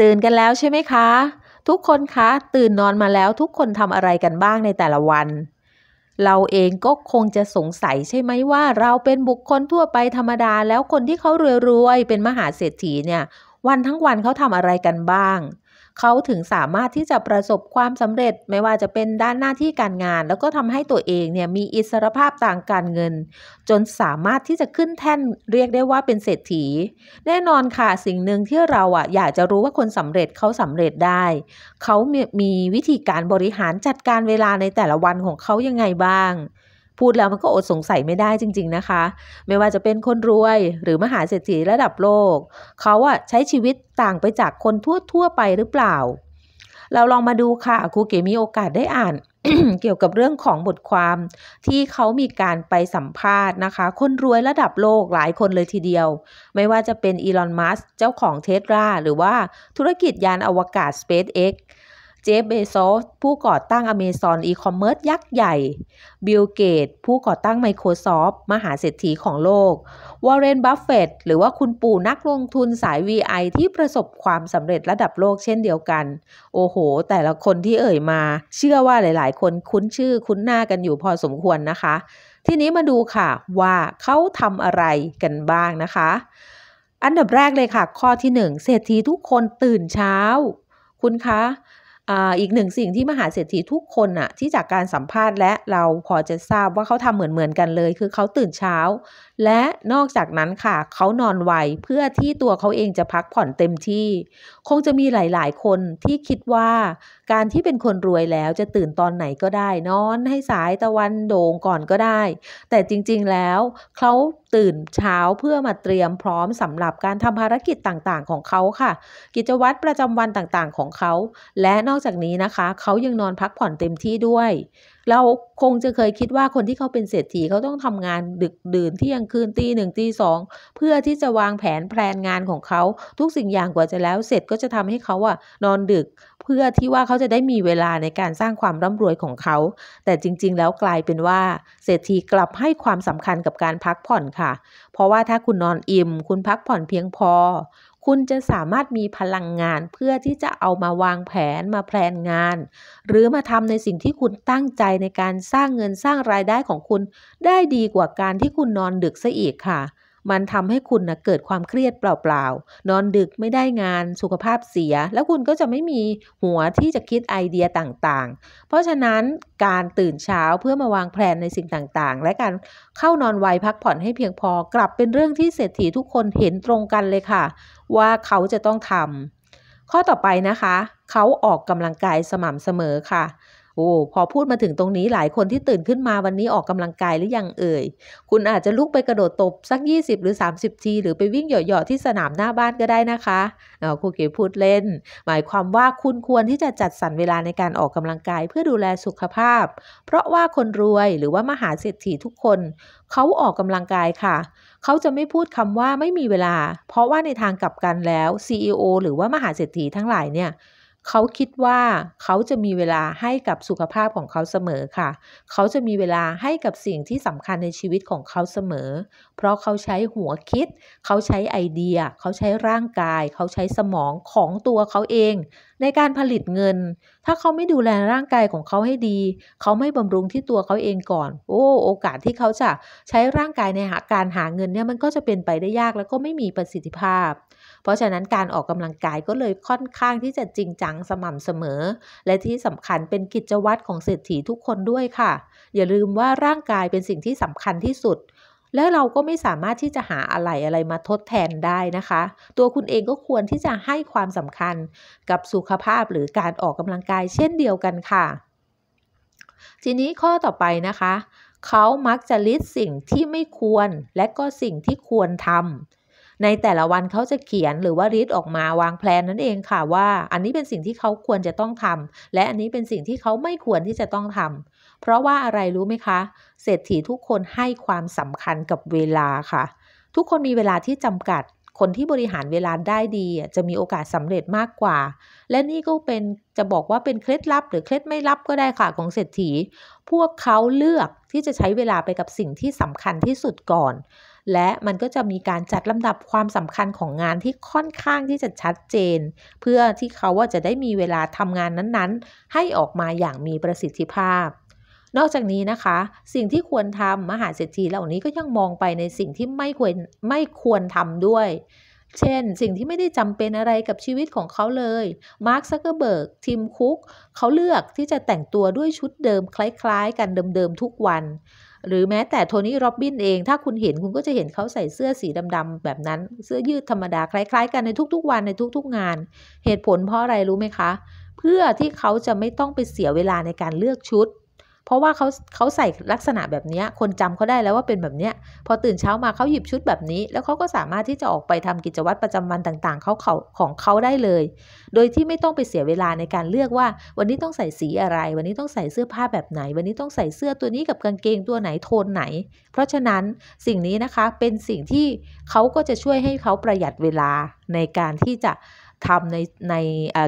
ตื่นกันแล้วใช่ไหมคะ ทุกคนคะ ตื่นนอนมาแล้วทุกคนทำอะไรกันบ้างในแต่ละวัน เราเองก็คงจะสงสัยใช่ไหมว่าเราเป็นบุคคลทั่วไปธรรมดา แล้วคนที่เขารวยๆเป็นมหาเศรษฐีเนี่ยวันทั้งวันเขาทำอะไรกันบ้างเขาถึงสามารถที่จะประสบความสำเร็จไม่ว่าจะเป็นด้านหน้าที่การงาน แล้วก็ทำให้ตัวเองเนี่ยมีอิสรภาพทางการเงิน จนสามารถที่จะขึ้นแท่นเรียกได้ว่าเป็นเศรษฐี แน่นอนค่ะ สิ่งหนึ่งที่เราอ่ะอยากจะรู้ว่าคนสำเร็จเขาสำเร็จได้ เขามีวิธีการบริหารจัดการเวลาในแต่ละวันของเขายังไงบ้างพูดแล้วมันก็อดสงสัยไม่ได้จริง ๆนะคะ ไม่ว่าจะเป็นคนรวยหรือมหาเศรษฐีระดับโลก เขาอะใช้ชีวิตต่างไปจากคนทั่ว ๆ ไปหรือเปล่า เราลองมาดูค่ะ ครูเก๋มีโอกาสได้อ่าน เกี่ยวกับเรื่องของบทความที่เขามีการไปสัมภาษณ์นะคะ คนรวยระดับโลกหลายคนเลยทีเดียว ไม่ว่าจะเป็นอีลอน มัสเจ้าของเทสลาหรือว่าธุรกิจยานอวกาศ SpaceX เจฟเบโซสผู้ก่อตั้งอเมซอนอีคอมเมิร์ซยักษ์ใหญ่ บิลเกต ผู้ก่อตั้ง Microsoft มหาเศรษฐีของโลกวอร์เรนบัฟเฟตหรือว่าคุณปู่นักลงทุนสาย VI ที่ประสบความสำเร็จระดับโลกเช่นเดียวกัน โอ้โห แต่ละคนที่เอ่ยมา เชื่อว่าหลาย ๆ คนคุ้นชื่อคุ้นหน้ากันอยู่พอสมควรนะคะ ทีนี้มาดูค่ะ ว่าเขาทำอะไรกันบ้างนะคะ อันดับแรกเลยค่ะ ข้อที่ 1 เศรษฐีทุกคนตื่นเช้า คุณคะอีกหนึ่งสิ่งที่มหาเศรษฐีทุกคนอะที่จากการสัมภาษณ์และเราพอจะทราบว่าเขาทำเหมือนเหมือนกันเลย คือเขาตื่นเช้าและนอกจากนั้นค่ะเขานอนไวเพื่อที่ตัวเขาเองจะพักผ่อนเต็มที่ คงจะมีหลายๆ คนที่คิดว่าการที่เป็นคนรวยแล้วจะตื่นตอนไหนก็ได้ นอนให้สายตะวันโด่งก่อนก็ได้ แต่จริงๆแล้ว เขาตื่นเช้าเพื่อมาเตรียมพร้อมสำหรับการทำภารกิจต่างๆ ของเขาค่ะ กิจวัตรประจำวันต่างๆ ของเขา และนอกจากนี้นะคะ เขายังนอนพักผ่อนเต็มที่ด้วย เราคงจะเคยคิดว่าคนที่เขาเป็นเศรษฐีเขาต้องทำงานดึกดื่นเที่ยงงคืนตีหนึ่งตีสองเพื่อที่จะวางแผนแพลนงานของเขาทุกสิ่งอย่างกว่าจะแล้วเสร็จก็จะทำให้เขาอะนอนดึก เพื่อที่ว่าเขาจะได้มีเวลาในการสร้างความร่ำรวยของเขา แต่จริง ๆ แล้วกลายเป็นว่าเศรษฐีกลับให้ความสำคัญกับการพักผ่อนค่ะ เพราะว่าถ้าคุณนอนอิ่มคุณพักผ่อนเพียงพอคุณจะสามารถมีพลังงานเพื่อที่จะเอามาวางแผนมาแพลนงาน หรือมาทำในสิ่งที่คุณตั้งใจในการสร้างเงินสร้างรายได้ของคุณ ได้ดีกว่าการที่คุณนอนดึกซะอีกค่ะมันทำให้คุณนะเกิดความเครียดเปล่าๆ นอนดึกไม่ได้งานสุขภาพเสีย แล้วคุณก็จะไม่มีหัวที่จะคิดไอเดียต่างๆ เพราะฉะนั้นการตื่นเช้าเพื่อมาวางแผนในสิ่งต่างๆ และการเข้านอนไวพักผ่อนให้เพียงพอกลับเป็นเรื่องที่เศรษฐีทุกคนเห็นตรงกันเลยค่ะ ว่าเขาจะต้องทำ ข้อต่อไปนะคะ เขาออกกำลังกายสม่ำเสมอค่ะโอ้พอพูดมาถึงตรงนี้หลายคนที่ตื่นขึ้นมาวันนี้ออกกำลังกายหรือยังเอ่ย คุณอาจจะลุกไปกระโดดตบสัก 20หรือ30ทีหรือไปวิ่งเหยาะๆที่สนามหน้าบ้านก็ได้นะคะครูเก๋พูดเล่น หมายความว่าคุณควรที่จะจัดสรรเวลาในการออกกำลังกายเพื่อดูแลสุขภาพ เพราะว่าคนรวยหรือว่ามหาเศรษฐีทุกคนเขาออกกำลังกายค่ะ เขาจะไม่พูดคำว่าไม่มีเวลา เพราะว่าในทางกลับกันแล้ว CEO หรือว่ามหาเศรษฐีทั้งหลายเนี่ยเขาคิดว่าเขาจะมีเวลาให้กับสุขภาพของเขาเสมอค่ะ เขาจะมีเวลาให้กับสิ่งที่สำคัญในชีวิตของเขาเสมอ เพราะเขาใช้หัวคิด เขาใช้ไอเดีย เขาใช้ร่างกาย เขาใช้สมองของตัวเขาเองในการผลิตเงิน ถ้าเขาไม่ดูแลร่างกายของเขาให้ดี เขาไม่บำรุงที่ตัวเขาเองก่อน โอ้โอกาสที่เขาจะใช้ร่างกายในหาการหาเงินเนี่ยมันก็จะเป็นไปได้ยากแล้วก็ไม่มีประสิทธิภาพเพราะฉะนั้นการออกกำลังกายก็เลยค่อนข้างที่จะจริงจัง สม่ำเสมอ และที่สำคัญเป็นกิจวัตรของเศรษฐีทุกคนด้วยค่ะ อย่าลืมว่าร่างกายเป็นสิ่งที่สำคัญที่สุด แล้วเราก็ไม่สามารถที่จะหาอะไรอะไรมาทดแทนได้นะคะ ตัวคุณเองก็ควรที่จะให้ความสำคัญกับสุขภาพหรือการออกกำลังกายเช่นเดียวกันค่ะ ทีนี้ข้อต่อไปนะคะเขามักจะลิสสิ่งที่ไม่ควรและก็สิ่งที่ควรทำในแต่ละวันเขาจะเขียนหรือว่าริดออกมาวางแผนนั่นเองค่ะ ว่าอันนี้เป็นสิ่งที่เขาควรจะต้องทำ และอันนี้เป็นสิ่งที่เขาไม่ควรที่จะต้องทำ เพราะว่าอะไรรู้ไหมคะเศรษฐีทุกคนให้ความสำคัญกับเวลาค่ะ ทุกคนมีเวลาที่จำกัด คนที่บริหารเวลาได้ดีจะมีโอกาสสำเร็จมากกว่า และนี่ก็เป็นจะบอกว่าเป็นเคล็ดลับ หรือเคล็ดไม่ลับก็ได้ค่ะของเศรษฐีพวกเขาเลือกที่จะใช้เวลาไปกับสิ่งที่สำคัญที่สุดก่อนและมันก็จะมีการจัดลำดับความสำคัญของงานที่ค่อนข้างที่จะชัดเจน เพื่อที่เขาว่าจะได้มีเวลาทำงานนั้นๆ ให้ออกมาอย่างมีประสิทธิภาพ นอกจากนี้นะคะ สิ่งที่ควรทำมหาเศรษฐีเหล่านี้ก็ยังมองไปในสิ่งที่ไม่ควรไม่ควรทำด้วย เช่นสิ่งที่ไม่ได้จำเป็นอะไรกับชีวิตของเขาเลยมาร์คซักเกอร์เบิร์กทิมคุก เขาเลือกที่จะแต่งตัวด้วยชุดเดิมคล้ายๆกันเดิมๆทุกวันหรือแม้แต่โทนี่โรบบิน เอง ถ้าคุณเห็น คุณก็จะเห็นเขาใส่เสื้อสีดำ ๆ แบบนั้น เสื้อยืดธรรมดา คล้าย ๆ กัน ในทุก ๆ วัน ในทุก ๆ งาน เหตุผลเพราะอะไรรู้ไหมคะ เพื่อที่เขาจะไม่ต้องไปเสียเวลาในการเลือกชุดเพราะว่าเขาเขาใส่ลักษณะแบบนี้คนจำเขาได้แล้วว่าเป็นแบบนี้ พอตื่นเช้ามาเขาหยิบชุดแบบนี้ แล้วเขาก็สามารถที่จะออกไปทำกิจวัตรประจำวันต่างๆเขาเขาของเขาได้เลย โดยที่ไม่ต้องไปเสียเวลาในการเลือกว่าวันนี้ต้องใส่สีอะไร วันนี้ต้องใส่เสื้อผ้าแบบไหน วันนี้ต้องใส่เสื้อตัวนี้กับกางเกงตัวไหนโทนไหน เพราะฉะนั้นสิ่งนี้นะคะเป็นสิ่งที่เขาก็จะช่วยให้เขาประหยัดเวลาในการที่จะทำในใน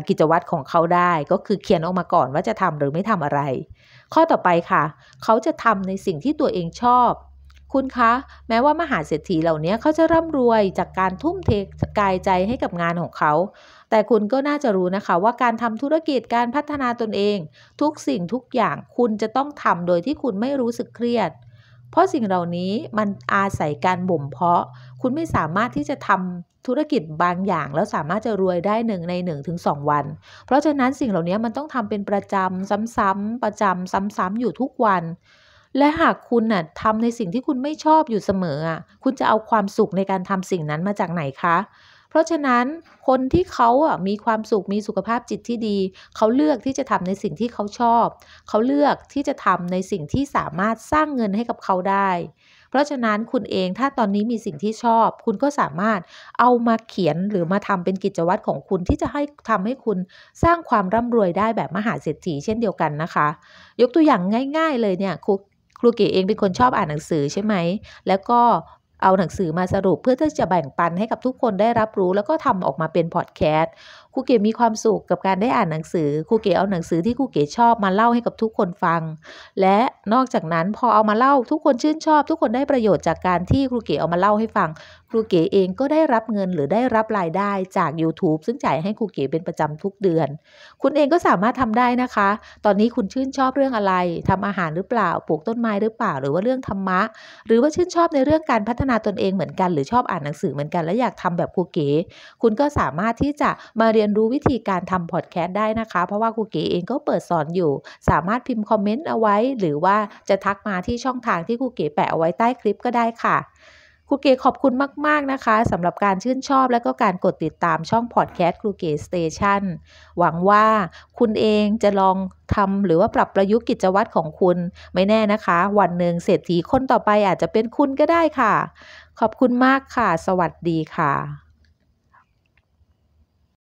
กิจวัตรของเขาได้ ก็คือเขียนออกมาก่อนว่าจะทำหรือไม่ทำอะไรข้อต่อไปค่ะ เขาจะทำในสิ่งที่ตัวเองชอบ คุณคะ แม้ว่ามหาเศรษฐีเหล่านี้เขาจะร่ำรวยจากการทุ่มเทกายใจให้กับงานของเขา แต่คุณก็น่าจะรู้นะคะว่าการทำธุรกิจการพัฒนาตนเองทุกสิ่งทุกอย่างคุณจะต้องทำโดยที่คุณไม่รู้สึกเครียดพราะสิ่งเหล่านี้มันอาศัยการบ่มเพาะ คุณไม่สามารถที่จะทำธุรกิจบางอย่างแล้วสามารถจะรวยได้หนึ่งใน1นถึงสวัน เพราะฉะนั้นสิ่งเหล่านี้มันต้องทำเป็นประจำซ้ำๆ ประจำซ้ำ ๆ อยู่ทุกวัน และหากคุณน่ะทำในสิ่งที่คุณไม่ชอบอยู่เสมออ่ะ คุณจะเอาความสุขในการทำสิ่งนั้นมาจากไหนคะเพราะฉะนั้นคนที่เขาอ่ะมีความสุขมีสุขภาพจิตที่ดี เขาเลือกที่จะทำในสิ่งที่เขาชอบ เขาเลือกที่จะทำในสิ่งที่สามารถสร้างเงินให้กับเขาได้ เพราะฉะนั้นคุณเองถ้าตอนนี้มีสิ่งที่ชอบ คุณก็สามารถเอามาเขียนหรือมาทำเป็นกิจวัตรของคุณที่จะให้ทำให้คุณสร้างความร่ำรวยได้แบบมหาเศรษฐีเช่นเดียวกันนะคะ ยกตัวอย่างง่าย ๆเลยเนี่ย ครูครูเก๋เองเป็นคนชอบอ่านหนังสือใช่ไหมแล้วก็เอาหนังสือมาสรุปเพื่อที่จะแบ่งปันให้กับทุกคนได้รับรู้ แล้วก็ทำออกมาเป็นพอดแคสต์ครูเก๋มีความสุขกับการได้อ่านหนังสือครูเก๋เอาหนังสือที่ครูเก๋ชอบมาเล่าให้กับทุกคนฟัง และนอกจากนั้นพอเอามาเล่าทุกคนชื่นชอบ ทุกคนได้ประโยชน์จากการที่ครูเก๋เอามาเล่าให้ฟังรูเก๋เองก็ได้รับเงินหรือได้รับรายได้จาก YouTube ซึ่งจ่ายให้ครูเก๋เป็นประจำทุกเดือน คุณเองก็สามารถทำได้นะคะ ตอนนี้คุณชื่นชอบเรื่องอะไรทำอาหารหรือเปล่า ปลูกต้นไม้หรือเปล่า หรือว่าเรื่องธรรมะ หรือว่าชื่นชอบในเรื่องการพัฒนาตนเองเหมือนกัน หรือชอบอ่านหนังสือเหมือนกัน และอยากทำแบบครูเก๋ คุณก็สามารถที่จะมาเรียนรู้วิธีการทำพอดแคสต์ได้นะคะ เพราะว่าครูเก๋เองก็เปิดสอนอยู่ สามารถพิมพ์คอมเมนต์เอาไว้ หรือว่าจะทักมาที่ช่องทางที่ครูเก๋แปะเอาไว้ใต้คลิปก็ได้ค่ะครูเกขอบคุณมาก ๆ นะคะสำหรับการชื่นชอบและก็การกดติดตามช่องพอดแคสต์ครูเกสเตชันหวังว่าคุณเองจะลองทำหรือว่าปรับประยุกต์กิจวัตรของคุณไม่แน่นะคะ วันหนึ่งเศรษฐีคนต่อไปอาจจะเป็นคุณก็ได้ค่ะ ขอบคุณมากค่ะ สวัสดีค่ะ